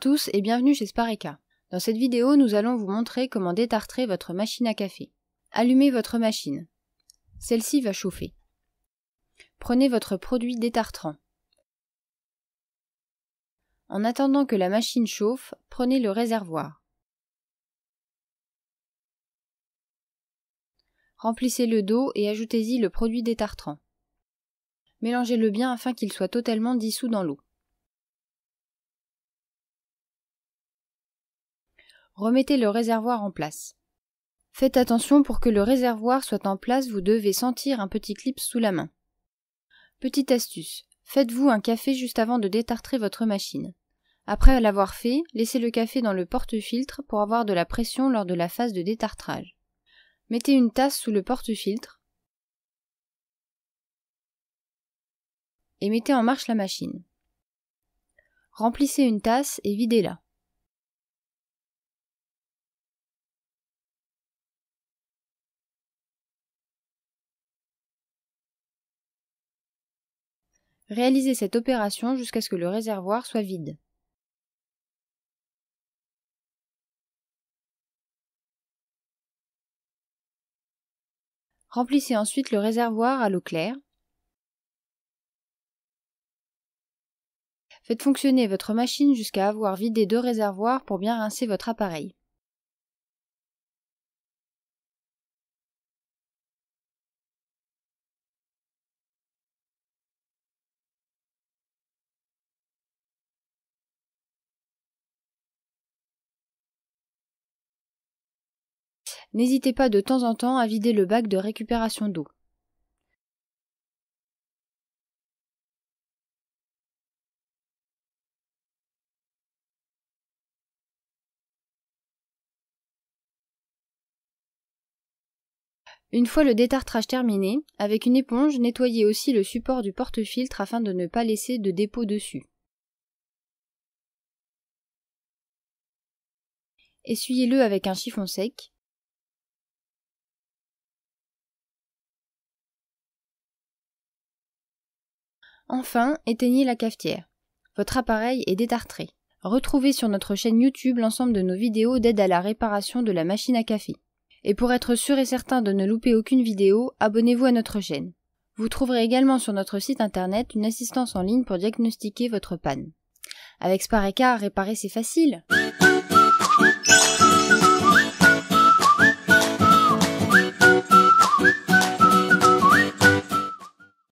tous et bienvenue chez Spareka. Dans cette vidéo, nous allons vous montrer comment détartrer votre machine à café. Allumez votre machine. Celle-ci va chauffer. Prenez votre produit détartrant. En attendant que la machine chauffe, prenez le réservoir. Remplissez le dos et ajoutez-y le produit détartrant. Mélangez-le bien afin qu'il soit totalement dissous dans l'eau. remettez le réservoir en place. Faites attention pour que le réservoir soit en place, vous devez sentir un petit clip sous la main. Petite astuce, faites-vous un café juste avant de détartrer votre machine. Après l'avoir fait, laissez le café dans le porte-filtre pour avoir de la pression lors de la phase de détartrage. Mettez une tasse sous le porte-filtre et mettez en marche la machine. Remplissez une tasse et videz-la. Réalisez cette opération jusqu'à ce que le réservoir soit vide. Remplissez ensuite le réservoir à l'eau claire. Faites fonctionner votre machine jusqu'à avoir vidé deux réservoirs pour bien rincer votre appareil. n'hésitez pas de temps en temps à vider le bac de récupération d'eau. Une fois le détartrage terminé, avec une éponge, nettoyez aussi le support du porte-filtre afin de ne pas laisser de dépôt dessus. Essuyez-le avec un chiffon sec, Enfin, éteignez la cafetière. Votre appareil est détartré. Retrouvez sur notre chaîne YouTube l'ensemble de nos vidéos d'aide à la réparation de la machine à café. Et pour être sûr et certain de ne louper aucune vidéo, abonnez-vous à notre chaîne. Vous trouverez également sur notre site internet une assistance en ligne pour diagnostiquer votre panne. Avec Spareka, réparer c'est facile.